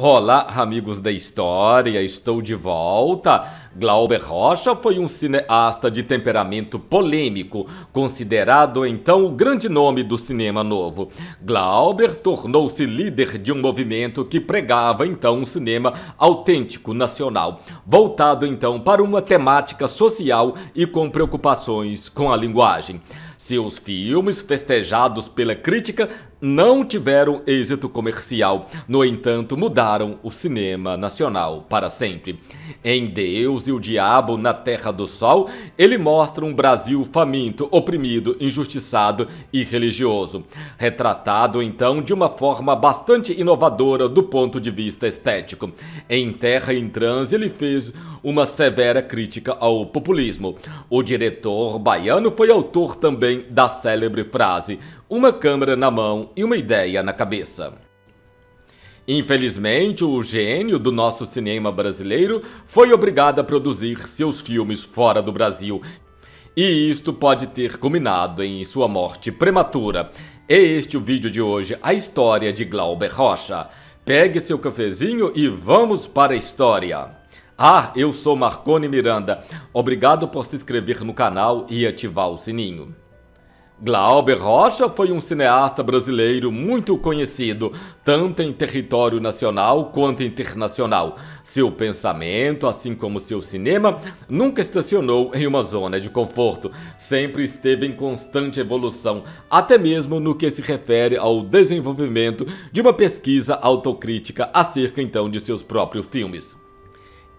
Olá, amigos da história, estou de volta. Glauber Rocha foi um cineasta de temperamento polêmico, considerado então o grande nome do cinema novo. Glauber tornou-se líder de um movimento que pregava então um cinema autêntico nacional, voltado então para uma temática social e com preocupações com a linguagem. Seus filmes, festejados pela crítica, não tiveram êxito comercial, no entanto, mudaram o cinema nacional para sempre. Em Deus e o Diabo na Terra do Sol, ele mostra um Brasil faminto, oprimido, injustiçado e religioso, retratado então de uma forma bastante inovadora do ponto de vista estético. Em Terra em Transe, ele fez uma severa crítica ao populismo. O diretor baiano foi autor também da célebre frase: uma câmera na mão e uma ideia na cabeça. Infelizmente, o gênio do nosso cinema brasileiro foi obrigado a produzir seus filmes fora do Brasil. E isto pode ter culminado em sua morte prematura. Este é o vídeo de hoje, a história de Glauber Rocha. Pegue seu cafezinho e vamos para a história. Ah, eu sou Marconi Miranda. Obrigado por se inscrever no canal e ativar o sininho. Glauber Rocha foi um cineasta brasileiro muito conhecido, tanto em território nacional quanto internacional. Seu pensamento, assim como seu cinema, nunca estacionou em uma zona de conforto. Sempre esteve em constante evolução, até mesmo no que se refere ao desenvolvimento de uma pesquisa autocrítica acerca então de seus próprios filmes.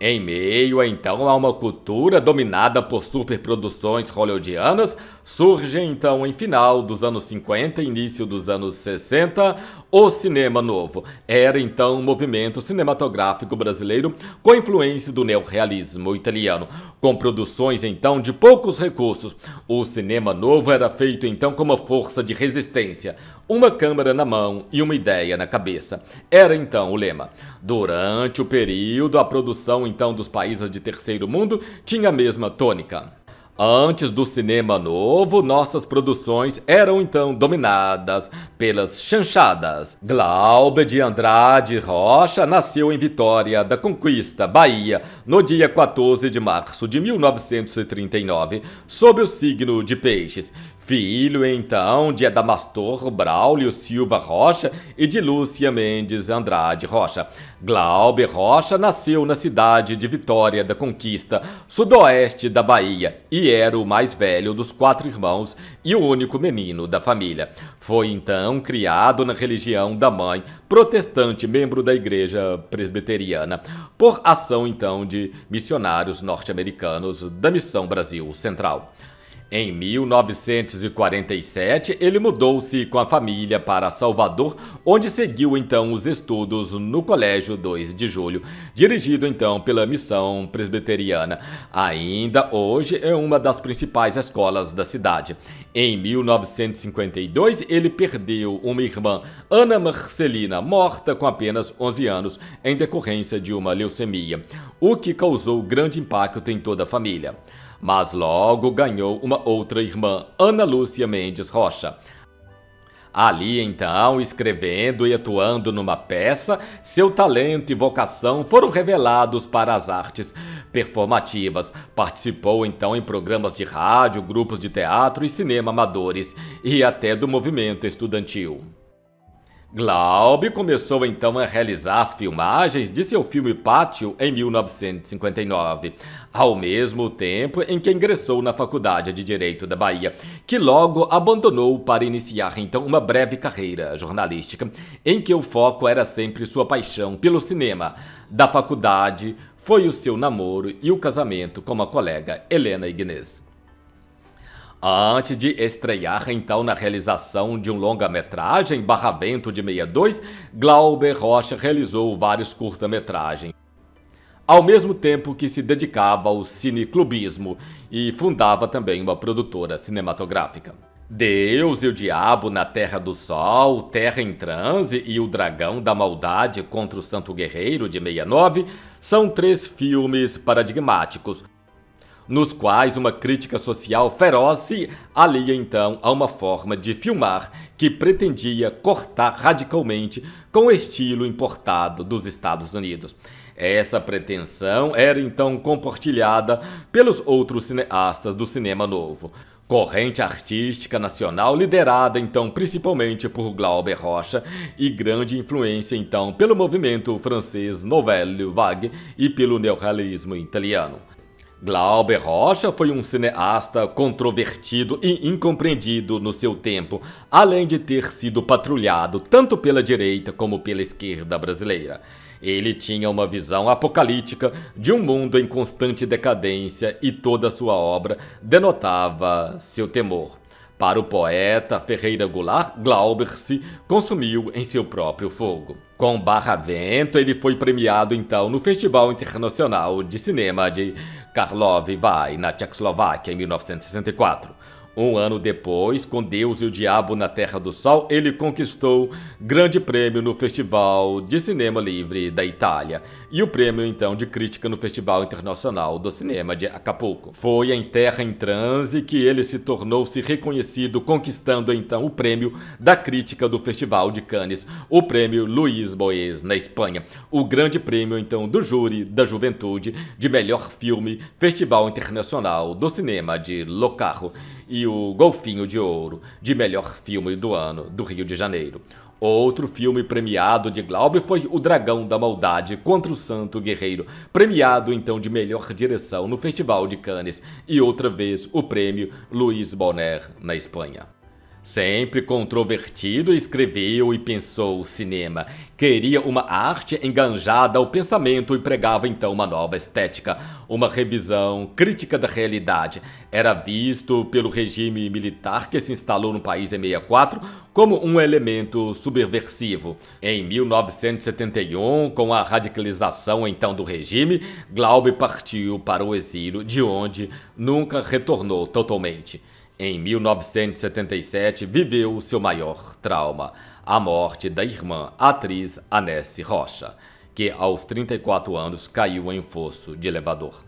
Em meio então a uma cultura dominada por superproduções hollywoodianas, Surge então em final dos anos 50 e início dos anos 60 o cinema novo. Era então um movimento cinematográfico brasileiro com influência do neorrealismo italiano, com produções então de poucos recursos. O cinema novo era feito então como força de resistência, uma câmera na mão e uma ideia na cabeça. Era então o lema. Durante o período, a produção então dos países de terceiro mundo tinha a mesma tônica. Antes do cinema novo, nossas produções eram então dominadas pelas chanchadas. Glauber de Andrade Rocha nasceu em Vitória da Conquista, Bahia, no dia 14 de março de 1939, sob o signo de Peixes. Filho, então, de Adamastor Braulio Silva Rocha e de Lúcia Mendes Andrade Rocha. Glauber Rocha nasceu na cidade de Vitória da Conquista, sudoeste da Bahia, e era o mais velho dos quatro irmãos e o único menino da família. Foi então criado na religião da mãe, protestante membro da igreja presbiteriana, por ação então de missionários norte-americanos da Missão Brasil Central. Em 1947, ele mudou-se com a família para Salvador, onde seguiu então os estudos no Colégio 2 de Julho, dirigido então pela Missão Presbiteriana. Ainda hoje é uma das principais escolas da cidade. Em 1952, ele perdeu uma irmã, Ana Marcelina, morta com apenas 11 anos, em decorrência de uma leucemia, o que causou grande impacto em toda a família mas logo ganhou uma outra irmã, Ana Lúcia Mendes Rocha. Ali então, escrevendo e atuando numa peça, seu talento e vocação foram revelados para as artes performativas. Participou então em programas de rádio, grupos de teatro e cinema amadores e até do movimento estudantil. Glaube começou então a realizar as filmagens de seu filme Pátio em 1959, ao mesmo tempo em que ingressou na Faculdade de Direito da Bahia, que logo abandonou para iniciar então uma breve carreira jornalística, em que o foco era sempre sua paixão pelo cinema. Da faculdade foi o seu namoro e o casamento com a colega Helena Ignace. Antes de estrear então na realização de um longa-metragem, Barravento de 62, Glauber Rocha realizou vários curta-metragens. Ao mesmo tempo que se dedicava ao cineclubismo e fundava também uma produtora cinematográfica. Deus e o Diabo na Terra do Sol, Terra em Transe e O Dragão da Maldade contra o Santo Guerreiro de 69 são três filmes paradigmáticos, nos quais uma crítica social feroz se alia então a uma forma de filmar que pretendia cortar radicalmente com o estilo importado dos Estados Unidos. Essa pretensão era então compartilhada pelos outros cineastas do cinema novo. Corrente artística nacional liderada então principalmente por Glauber Rocha e grande influência então pelo movimento francês Nouvelle Vague e pelo neorrealismo italiano. Glauber Rocha foi um cineasta controvertido e incompreendido no seu tempo, além de ter sido patrulhado tanto pela direita como pela esquerda brasileira. Ele tinha uma visão apocalíptica de um mundo em constante decadência e toda sua obra denotava seu temor. Para o poeta Ferreira Goulart, Glauber-se consumiu em seu próprio fogo. Com Barra Vento, ele foi premiado então no Festival Internacional de Cinema de Karlovy Vary, na Tchecoslováquia, em 1964. Um ano depois, com Deus e o Diabo na Terra do Sol, ele conquistou grande prêmio no Festival de Cinema Livre da Itália e o prêmio então de crítica no Festival Internacional do Cinema de Acapulco. Foi em Terra em Transe que ele se tornou-se reconhecido, conquistando então o prêmio da crítica do Festival de Cannes, o prêmio Luiz Boes na Espanha, o grande prêmio então do júri da juventude de melhor filme Festival Internacional do Cinema de Locarro e o Golfinho de Ouro, de melhor filme do ano, do Rio de Janeiro. Outro filme premiado de Glauber foi O Dragão da Maldade contra o Santo Guerreiro, premiado então de melhor direção no Festival de Cannes e outra vez o prêmio Luiz Bonner na Espanha. Sempre controvertido, escreveu e pensou o cinema. Queria uma arte enganjada ao pensamento e pregava então uma nova estética, uma revisão crítica da realidade. Era visto pelo regime militar que se instalou no país em 64 como um elemento subversivo. Em 1971, com a radicalização então do regime, Glaube partiu para o exílio, de onde nunca retornou totalmente. Em 1977, viveu o seu maior trauma, a morte da irmã atriz Anesse Rocha, que aos 34 anos caiu em um fosso de elevador.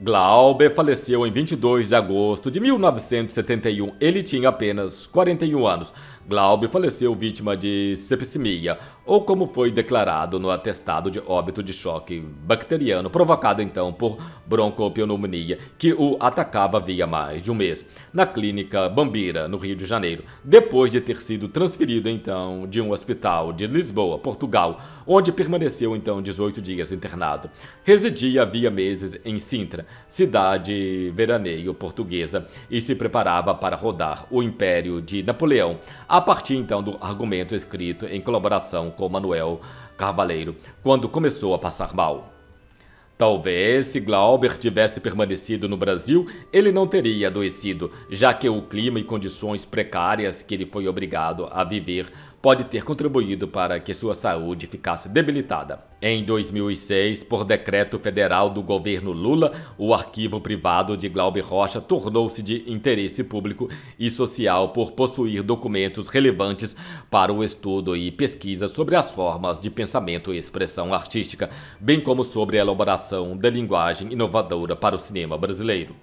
Glauber faleceu em 22 de agosto de 1971. Ele tinha apenas 41 anos, Glaube faleceu vítima de sepsimia, ou como foi declarado no atestado de óbito de choque bacteriano, provocado então por broncopneumonia, que o atacava havia mais de um mês, na clínica Bambira, no Rio de Janeiro, depois de ter sido transferido então de um hospital de Lisboa, Portugal, onde permaneceu então 18 dias internado. Residia havia meses em Sintra, cidade veraneio portuguesa, e se preparava para rodar o Império de Napoleão, a partir então do argumento escrito em colaboração com Manuel Carvalheiro, quando começou a passar mal. Talvez, se Glauber tivesse permanecido no Brasil, ele não teria adoecido, já que o clima e condições precárias que ele foi obrigado a viver pode ter contribuído para que sua saúde ficasse debilitada. Em 2006, por decreto federal do governo Lula, o arquivo privado de Glauber Rocha tornou-se de interesse público e social por possuir documentos relevantes para o estudo e pesquisa sobre as formas de pensamento e expressão artística, bem como sobre a elaboração da linguagem inovadora para o cinema brasileiro.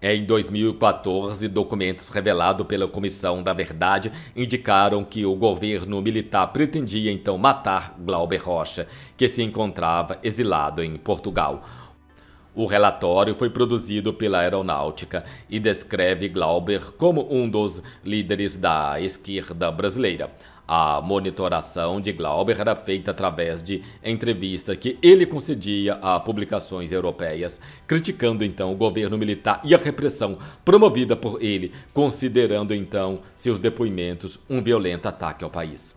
É, em 2014, documentos revelados pela Comissão da Verdade indicaram que o governo militar pretendia então matar Glauber Rocha, que se encontrava exilado em Portugal. O relatório foi produzido pela Aeronáutica e descreve Glauber como um dos líderes da esquerda brasileira. A monitoração de Glauber era feita através de entrevista que ele concedia a publicações europeias, criticando então o governo militar e a repressão promovida por ele, considerando então seus depoimentos um violento ataque ao país.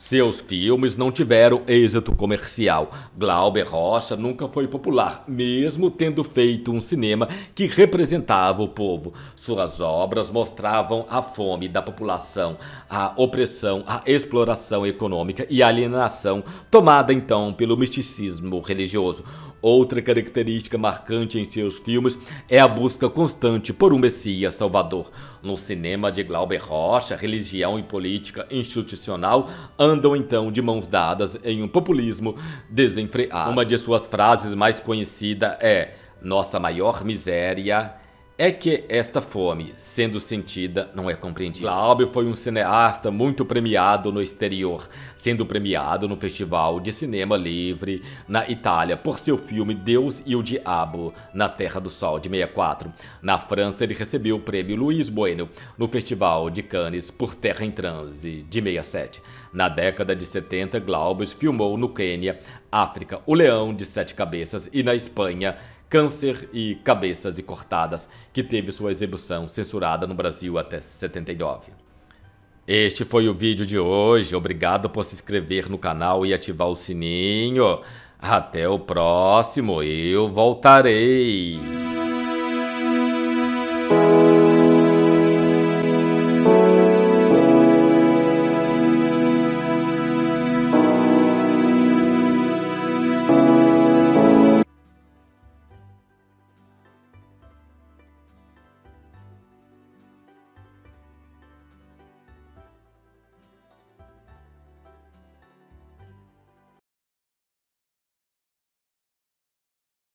Seus filmes não tiveram êxito comercial. Glauber Rocha nunca foi popular, mesmo tendo feito um cinema que representava o povo. Suas obras mostravam a fome da população, a opressão, a exploração econômica e a alienação, tomada então pelo misticismo religioso. Outra característica marcante em seus filmes é a busca constante por um Messias Salvador. No cinema de Glauber Rocha, religião e política institucional andam então de mãos dadas em um populismo desenfreado. Uma de suas frases mais conhecida é: Nossa maior miséria é que esta fome, sendo sentida, não é compreendida. Glauber foi um cineasta muito premiado no exterior, sendo premiado no Festival de Cinema Livre na Itália por seu filme Deus e o Diabo, na Terra do Sol de 64. Na França, ele recebeu o prêmio Luiz Bueno no Festival de Cannes por Terra em Transe de 67. Na década de 70, Glauber filmou no Quênia, África, O Leão de Sete Cabeças e na Espanha, Câncer e Cabeças e Cortadas, que teve sua exibição censurada no Brasil até 79. Este foi o vídeo de hoje. Obrigado por se inscrever no canal e ativar o sininho. Até o próximo, eu voltarei.